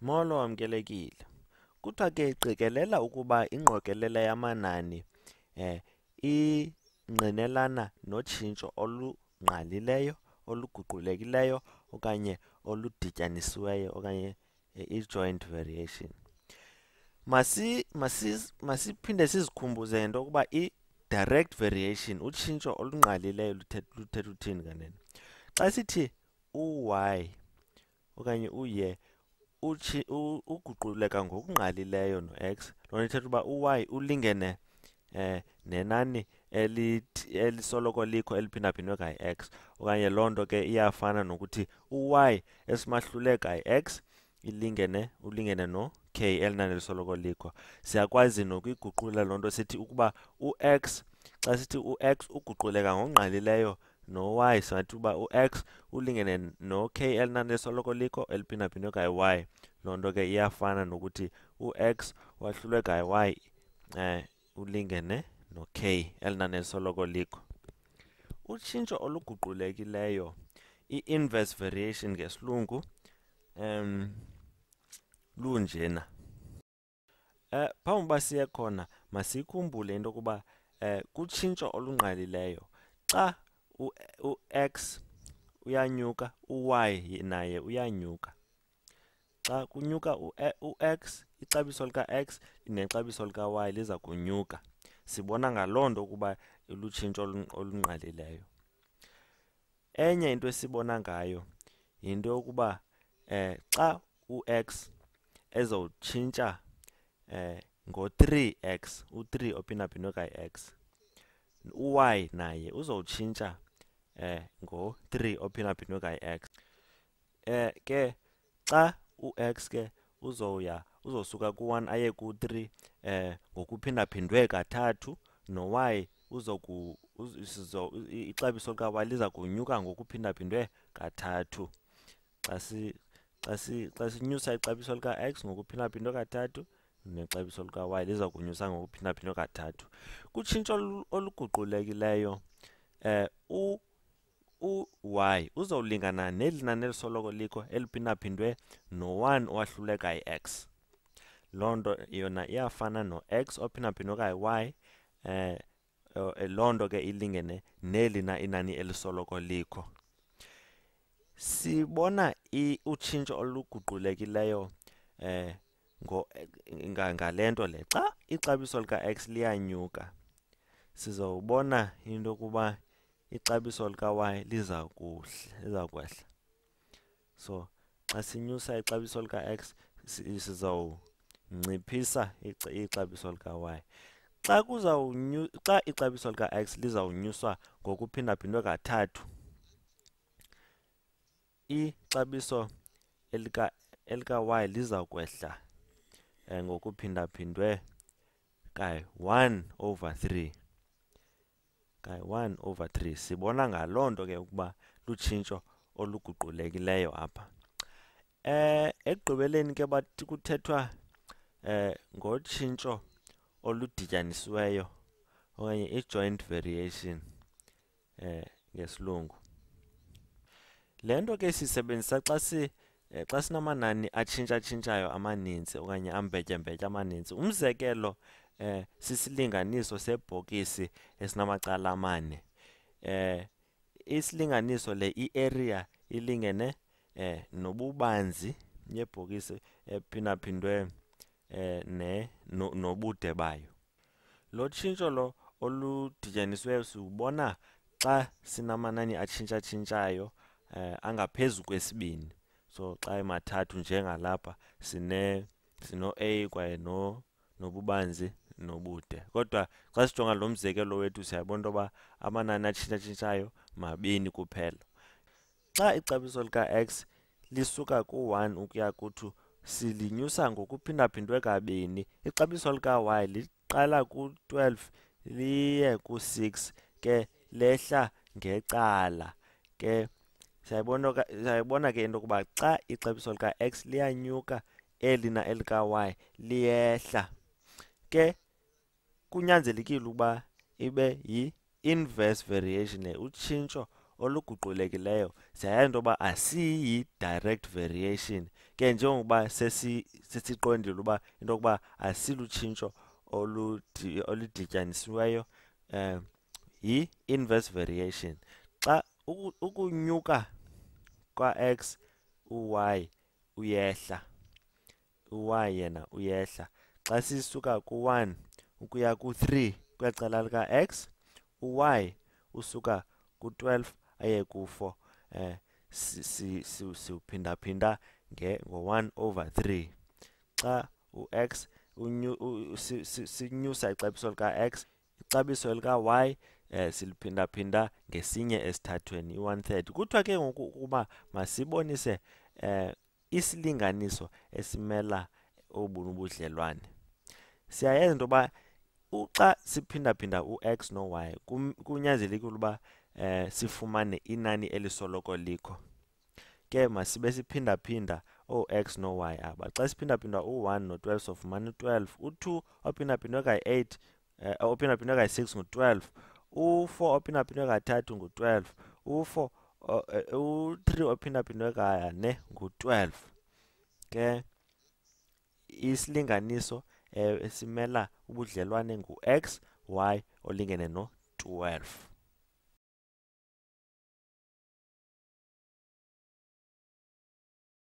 Molo wamkelekile. Kuthiwa ke qikelela ukuba ingqokelela yamanani um ingqinelana notshintsho olungqalileyo, oluguqulekileyo okanye oludityanisiweyo okanye eh, i-joint variation. Masi masi masiphinde sizikhumbuze ngento yokuba i-direct variation utshintsho olungqalileyo luthetha uthini kanene. Xa sithi u-y okanye u-y uthi uguquleka ngokungqalileyo no-x lona ithetha uba u-y ulingene eh nenani elisoloko likho eliphindaphindwe kayi-x okanye loo nto ke iyafana nokuthi u-y esimahlule kayi-x ilingene ulingene no-k elinani elisoloko likho siyakwazi nokuyiguqula loo nto sithi ukuba u-x xa sithi u-x uguquleka ngokungqalileyo no-y singathi uba u-x ulingene no-k elinani soloko likho eliphindaphindo kayi-y loo nto ke iyafana nokuthi u-x wahlulwe kayi-y um eh, ulingene no-k elinani elisoloko likho utshintsho oluguqulekileyo i-inverse variation ngesilungu um lunjena eh phambi uba siye khona masikhumbule into yokuba eh kutshintsho olungqalileyo xa ux uyanyuka uy naye uyanyuka xa kunyuka u-x e, ixabiso lika-x nexabiso lika-y liza kunyuka sibona ngaloo nto ukuba lutshintsho olunqalileyo enye into esibona ngayo yinto yokuba eh xa u-x ezowutshintsha eh ngo-3x u-3 ophindaphindwe kayi-x uy naye uzowutshintsha eh ngo-3 ophindaphindwe kayi-x eh ke xa u-x ke uzoya uzosuka ku-1 aye ku-3 eh ngokuphindaphindwe kathathu no-y uzoku sizo ixabiso lika-y liza kunyuka ngokuphindaphindwe kathathu xa si xa si xa sinyusa ixabiso lika-x ngokuphindaphindwe kathathu nexabiso lika-y liza kunyusa ngokuphindaphindwe kathathu kutshintsho oluguqulekileyo eh u u-y uzawulingana nelinani elisoloko likho eliphindaphindwe no-1 owahluleka i x loo nto yona iyafana no-x ophindaphindwe kayi-y um eh, eh, loo nto ke ilingene nelina inani elisoloko likho sibona utshintsho oluguqulekileyo eh ngale nto le xa ixabiso lika-x liyanyuka sizobona into yokuba ixabiso lika-y liza kuhle liza kwehla so xa sinyusa ixabiso lika-x sizawunciphisa ixabiso lika-y xa xa ixabiso lika-x lizawunyuswa ngokuphindaphindwe kathathu ixabiso elika elika-y liza kwehla um eh, ngokuphindaphindwe kayi-1 over 3 kay 1 over 3 sibona ngaloo nto ke ukuba lutshintsho oluguqulekileyo apha eh egqibeleni ke bathi kuthethwa eh ngotshintsho oludityanisiweyo okanye i-joint variation eh ngesilungu le nto ke sisebenzisa xa si eh, xa sinamanani atshintsha-tshintshayo amaninzi okanye ambhetyembhetye amaninzi umzekelo eh sisilinganiso sebhokisi esinamacala amane eh isilinganiso le iarea ilingene eh nobubanzi yebhokisi ephindaphindwe eh ne nobude bayo lo tshintsho lo oludityanisweyo siubona xa sinamanani atshintsha-tshintshayo eh angaphezu kwesibini so xa emathathu njengalapha sine sino a kwaye no nobubanzi nobude kodwa xa sijonga lo mzekelo wethu siyabona into yoba amanani atshintshatshintshayo mabini kuphela xa ixabiso lika-x lisuka ku-1 ukuya ku-2 silinyusa ngokuphindaphindwe kabini ixabiso lika-y liqala ku-12 liye ku-6 ke lehla ngecala ke siyayibona ke into yokuba xa ixabiso lika-x liyanyuka elina elika-y liyehla ke kunyanzelekile ukuba ibe yi-inverse variation utshintsho oluguqulekileyo siyayazi into yoba asiyi-direct variation ke njengokuba sesiqondile uba into yokuba asilutshintsho oludityanisiweyo um yi-inverse variation xa ukunyuka kwa-x uy uyehla uy yena uyehla xa sisuka ku-one ukuya ku-3 kwecala lika-x u-y usuka ku-12 aye ku-4 um eh, siwuphindaphinda ngo-1 over 3 xa u-x sinyusa ixabiso lika-x ixabiso lika-y eh siliphindaphinda ngesinye esithathweni i-one third kuthiwa ke ngoku ukuba masibonise eh isilinganiso esimela obunye ubudlelwane siyayenza into yoba uxa siphindaphinda u-x no-y kunyanzelekile uba um sifumane inani elisoloko likho ke masibe siphindaphinda oox x no-y aba xa siphindaphinda u one no-12 sofumane u twelve u two ophindaphindwe kayi eight eh, ophindaphindwe kayi six ngu twelve u four ophindaphindwe kathathu ngu twelve u four eh, u three ophindaphindwe kane ngu twelve ke isilinganiso eh, esimela ubudlelwane ngu x y olingene no 12